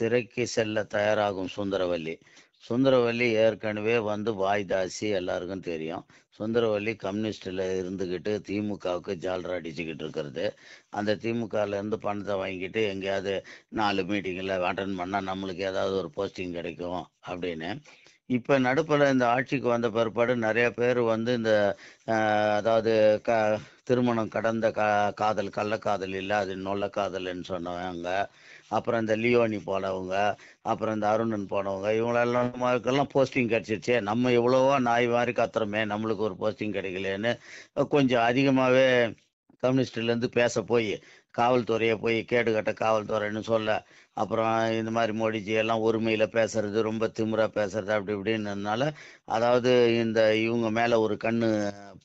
சிறைக்கு செல்ல தயாராகும் சுந்தரவல்லி சுந்தரவல்லி ஏற்கனவே வந்து வாய் தாசி எல்லாருக்கும் தெரியும் சுந்தரவல்லி கம்யூனிஸ்டில் இருந்துக்கிட்டு திமுகவுக்கு ஜால்ரா அடிச்சுக்கிட்டு இருக்கிறது அந்த திமுகலேருந்து பணத்தை வாங்கிட்டு எங்கேயாவது நாலு மீட்டிங்கில் அட்டன் பண்ணால் நம்மளுக்கு ஏதாவது ஒரு போஸ்டிங் கிடைக்கும் அப்படின்னு இப்போ நடுப்பில் இந்த ஆட்சிக்கு வந்த பிற்பாடு நிறைய பேர் வந்து இந்த அதாவது க திருமணம் கடந்த கா காதல் கள்ளக்காதல் இல்லை அது நொல்லக்காதல்னு சொன்னவங்க அப்புறம் இந்த லியோனி போனவங்க அப்புறம் இந்த அருணன் போனவங்க இவங்களெல்லாம் போஸ்டிங் கிடைச்சிருச்சே நம்ம எவ்வளோவோ நாய் மாதிரி கத்துறோமே நம்மளுக்கு ஒரு போஸ்டிங் கிடைக்கலன்னு கொஞ்சம் அதிகமாகவே கம்யூனிஸ்ட்லேருந்து பேச போய் காவல்துறையை போய் கேடு கட்ட காவல்துறைன்னு சொல்ல அப்புறம் இந்த மாதிரி மோடிஜி எல்லாம் ஒருமையில் பேசுறது ரொம்ப திமுறா பேசுறது அப்படி இப்படின்னதுனால அதாவது இந்த இவங்க மேலே ஒரு கண்ணு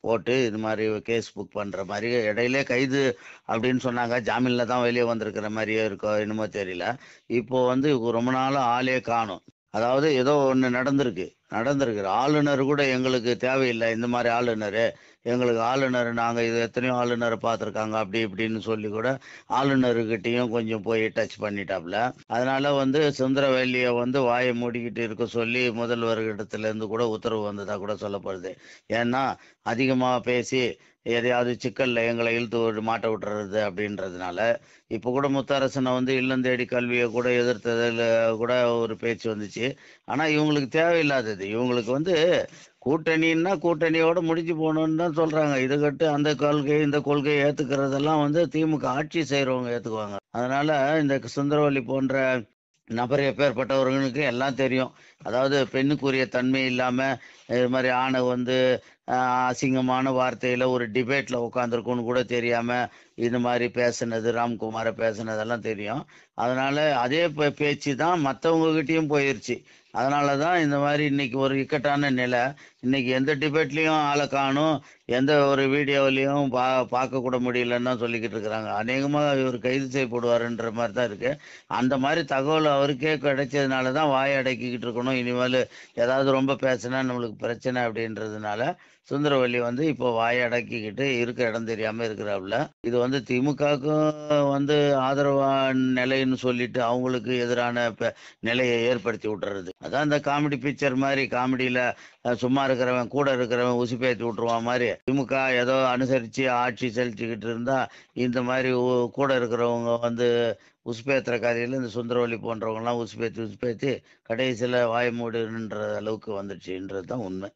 போட்டு இது மாதிரி கேஸ் புக் பண்ணுற மாதிரி இடையிலே கைது அப்படின்னு சொன்னாங்க ஜாமீனில் தான் வெளியே வந்திருக்கிற மாதிரியே இருக்கோ என்னமோ தெரியல இப்போ வந்து ரொம்ப நாளும் ஆளே காணும் அதாவது ஏதோ ஒன்று நடந்திருக்கு நடந்திருக்கிற ஆளுநர் கூட எங்களுக்கு தேவையில்லை இந்த மாதிரி ஆளுநர் எங்களுக்கு ஆளுநர் நாங்கள் இது எத்தனையோ ஆளுநரை பார்த்துருக்காங்க அப்படி இப்படின்னு சொல்லி கூட ஆளுநர்கிட்டையும் கொஞ்சம் போய் டச் பண்ணிட்டாப்புல அதனால வந்து சுந்தரவேலியை வந்து வாயை மூடிக்கிட்டு இருக்க சொல்லி முதல்வர்கிட்டத்துலேருந்து கூட உத்தரவு வந்ததாக கூட சொல்லப்படுது ஏன்னா அதிகமாக பேசி எதையாவது சிக்கலில் எங்களை இழுத்து விட்டு மாட்ட விட்டுறது அப்படின்றதுனால இப்போ கூட முத்தரசனை வந்து இல்லம் தேடி கல்வியை கூட எதிர்த்ததில் கூட ஒரு பேச்சு வந்துச்சு ஆனால் இவங்களுக்கு தேவையில்லாது கிடையாது இவங்களுக்கு வந்து கூட்டணின்னா கூட்டணியோட முடிஞ்சு போகணும்னு தான் சொல்றாங்க இது கட்டு அந்த கொள்கை இந்த கொள்கையை ஏத்துக்கிறதெல்லாம் வந்து திமுக ஆட்சி செய்யறவங்க ஏத்துக்குவாங்க அதனால இந்த சுந்தரவல்லி போன்ற நபர் எப்பேற்பட்டவர்களுக்கு எல்லாம் தெரியும் அதாவது பெண்ணுக்குரிய தன்மை இல்லாம இது மாதிரி ஆணை வந்து அசிங்கமான வார்த்தையில ஒரு டிபேட்ல உட்காந்துருக்குன்னு கூட தெரியாம இது மாதிரி பேசுனது ராம்குமாரை பேசுனதெல்லாம் தெரியும் அதனால அதே பேச்சு தான் கிட்டேயும் போயிருச்சு அதனால தான் இந்த மாதிரி இன்னைக்கு ஒரு இக்கட்டான நிலை இன்னைக்கு எந்த டிபேட்லேயும் ஆளை காணும் எந்த ஒரு வீடியோலையும் பா பார்க்கக்கூட முடியலன்னு தான் சொல்லிக்கிட்டு இருக்கிறாங்க அநேகமாக இவர் கைது செய்யப்படுவாருன்ற மாதிரி தான் இருக்கு அந்த மாதிரி தகவல் அவருக்கே கிடைச்சதுனால தான் வாய் அடக்கிக்கிட்டு இருக்கணும் இனிமேல் ஏதாவது ரொம்ப பேசினா நம்மளுக்கு பிரச்சனை அப்படின்றதுனால சுந்தரவல்லி வந்து இப்போ வாய் அடக்கிக்கிட்டு இருக்க இடம் தெரியாமல் இருக்கிறாப்புல இது வந்து திமுகவுக்கும் வந்து ஆதரவா நிலைன்னு சொல்லிட்டு அவங்களுக்கு எதிரான நிலையை ஏற்படுத்தி விட்டுறது அதான் இந்த காமெடி பிக்சர் மாதிரி காமெடியில சும்மா இருக்கிறவன் கூட இருக்கிறவன் பேத்தி விட்டுருவான் மாதிரி திமுக ஏதோ அனுசரிச்சு ஆட்சி செலுத்திக்கிட்டு இருந்தா இந்த மாதிரி கூட இருக்கிறவங்க வந்து உசுப்பேத்துற கதையில் இந்த சுந்தரவல்லி போன்றவங்கலாம் உசுப்பேத்தி உசுப்பேத்தி கடைசியில் வாய் மூடுன்ற அளவுக்கு வந்துடுச்சுன்றது தான் உண்மை